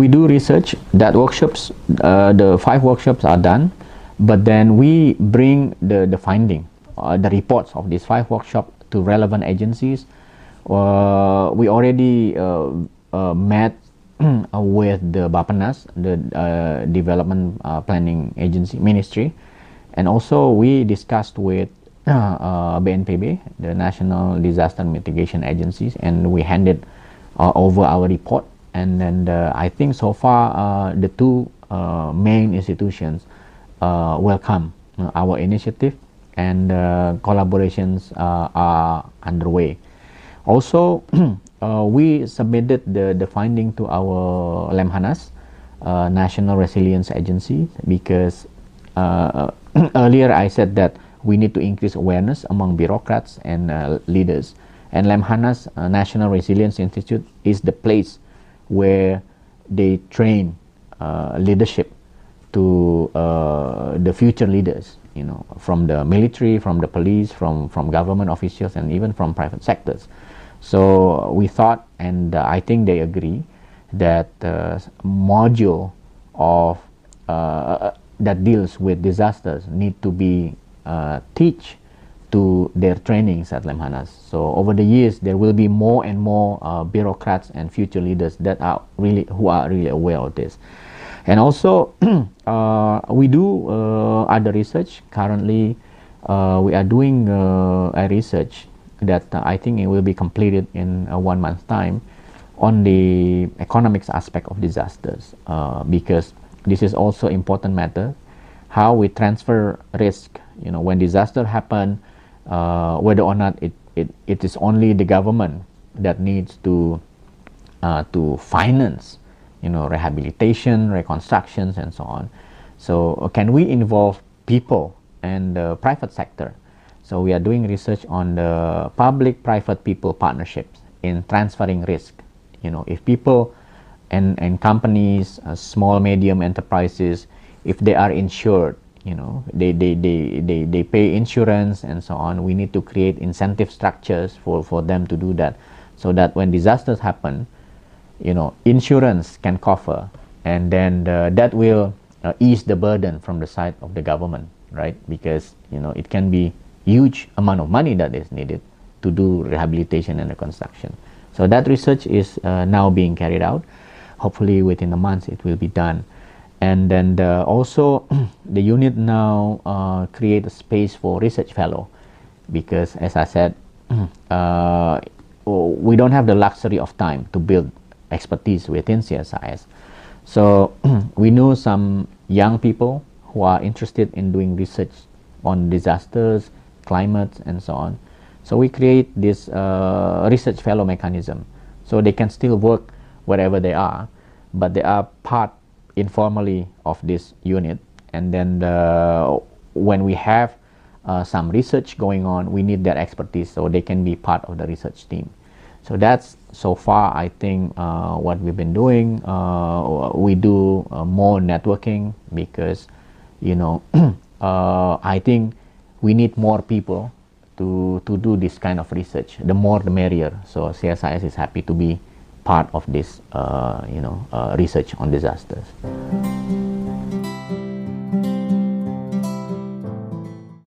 we do research that workshops uh, the five workshops are done but then we bring the the finding uh, the reports of these five workshops to relevant agencies uh, we already uh, uh, met uh, with the Bapenas, the Development Planning Agency Ministry, and also we discussed with BNPB, the National Disaster Mitigation Agencies, and we handed over our report and then I think so far uh, the two uh, main institutions uh, welcome our initiative and collaborations are underway. Also, we submitted the, the finding to our Lemhanas, National Resilience Agency, because earlier I said that we need to increase awareness among bureaucrats and uh, leaders. And Lemhanas uh, National Resilience Institute is the place where they train uh, leadership to uh, the future leaders, you know, from the military, from the police, from, from government officials, and even from private sectors. So we thought, and uh, I think they agree, that uh, module of uh, that deals with disasters need to be uh, teach to their trainings at Lemhanas. So over the years, there will be more and more uh, bureaucrats and future leaders that are really who are really aware of this. And also, uh, we do uh, other research. Currently, uh, we are doing uh, a research that uh, I think it will be completed in one month time on the economics aspect of disasters because this is also important matter how we transfer risk you know when disaster happen uh, whether or not it, it, it is only the government that needs to uh, to finance you know rehabilitation reconstructions and so on so uh, can we involve people and the private sector so we are doing research on the public private people partnerships in transferring risk you know if people and and companies uh, small medium enterprises if they are insured you know they, they, they, they, they pay insurance and so on we need to create incentive structures for, for them to do that so that when disasters happen you know insurance can cover and then the, that will uh, ease the burden from the side of the government right because you know it can be huge amount of money that is needed to do rehabilitation and reconstruction so that research is uh, now being carried out hopefully within a month it will be done and then the, also the unit now uh, create a space for research fellow because as I said uh, oh, we don't have the luxury of time to build expertise within CSIS so we know some young people who are interested in doing research on disasters climate and so on so we create this uh, research fellow mechanism so they can still work wherever they are but they are part informally of this unit and then the, when we have uh, some research going on we need their expertise so they can be part of the research team so that's so far I think uh, what we've been doing uh, we do uh, more networking because you know uh, I think we need more people to to do this kind of research the more the merrier so CSIS is happy to be part of this uh, you know uh, research on disasters.